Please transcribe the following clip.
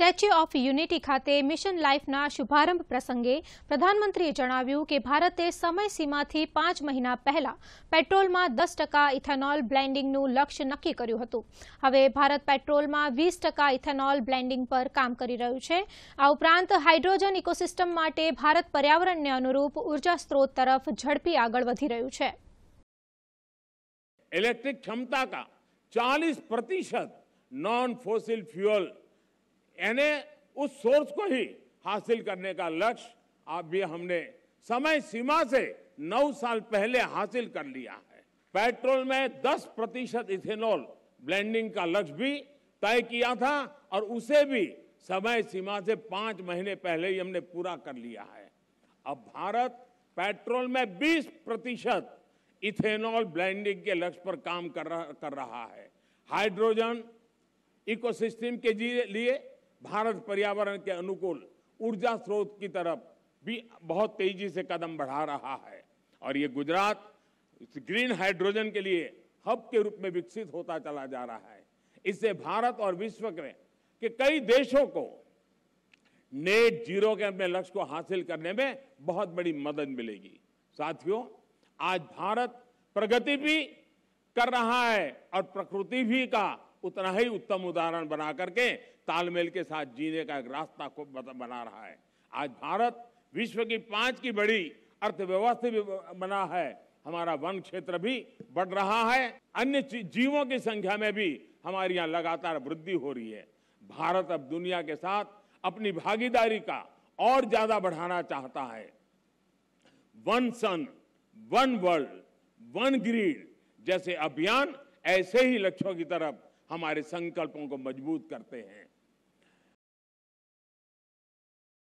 statue of Unity ખાતે Mission લાઇફના શુભારંભ પ્રસંગે પ્રધાનમંત્રીએ જણાવ્યું કે ભારતે સમયસીમાથી પાંચ મહિના પહેલા પેટ્રોલમાં દસ ટકા ઇથેનોલ બ્લેન્ડિંગનું લક્ષ્ય નક્કી કર્યું હતું હવે ભારત પેટ્રોલમાં વીસ ટકા ઇથેનોલ બ્લેન્ડિંગ પર કામ કરી રહ્યું છે આ ઉપરાંત હાઇડ્રોજન ઇકોસિસ્ટમ માટે ભારત પર્યાવરણને અનુરૂપ ઉર્જા સ્ત્રોત તરફ ઝડપી આગળ વધી રહ્યું છે ઇલેક્ટ્રિક ક્ષમતા કા ચાલીસ प्रतिशत नॉन ફોસિલ ફ્યુઅલ यानी उस सोर्स को ही हासिल करने का लक्ष्य अब भी हमने समय सीमा से नौ साल पहले हासिल कर लिया है पेट्रोल में 10 प्रतिशत इथेनॉल ब्लेंडिंग का लक्ष्य भी तय किया था और उसे भी समय सीमा से पांच महीने पहले ही हमने पूरा कर लिया है अब भारत पेट्रोल में 20 प्रतिशत इथेनॉल ब्लेंडिंग के लक्ष्य पर काम कर रहा कर रहा है हाइड्रोजन इकोसिस्टम के लिए भारत पर्यावरण के अनुकूल ऊर्जा स्रोत की तरफ भी बहुत तेजी से कदम बढ़ा रहा है और ये गुजरात ग्रीन हाइड्रोजन के लिए हब के रूप में विकसित होता चला जा रहा है इससे भारत और विश्व के कि कई देशों को नेट जीरो के अपने लक्ष्य को हासिल करने में बहुत बड़ी मदद मिलेगी साथियों आज भारत प्रगति भी कर रहा है और प्रकृति भी का उतना ही उत्तम उदाहरण बना करके तालमेल के साथ जीने का एक रास्ता को बना रहा है आज भारत विश्व की पांच की बड़ी अर्थव्यवस्था भी बना है हमारा वन क्षेत्र भी बढ़ रहा है अन्य जीवों की संख्या में भी हमारे यहाँ लगातार वृद्धि हो रही है भारत अब दुनिया के साथ अपनी भागीदारी का और ज्यादा बढ़ाना चाहता है one sun one world one grid जैसे अभियान ऐसे ही लक्ष्यों की तरफ हमारे संकल्पों को मजबूत करते हैं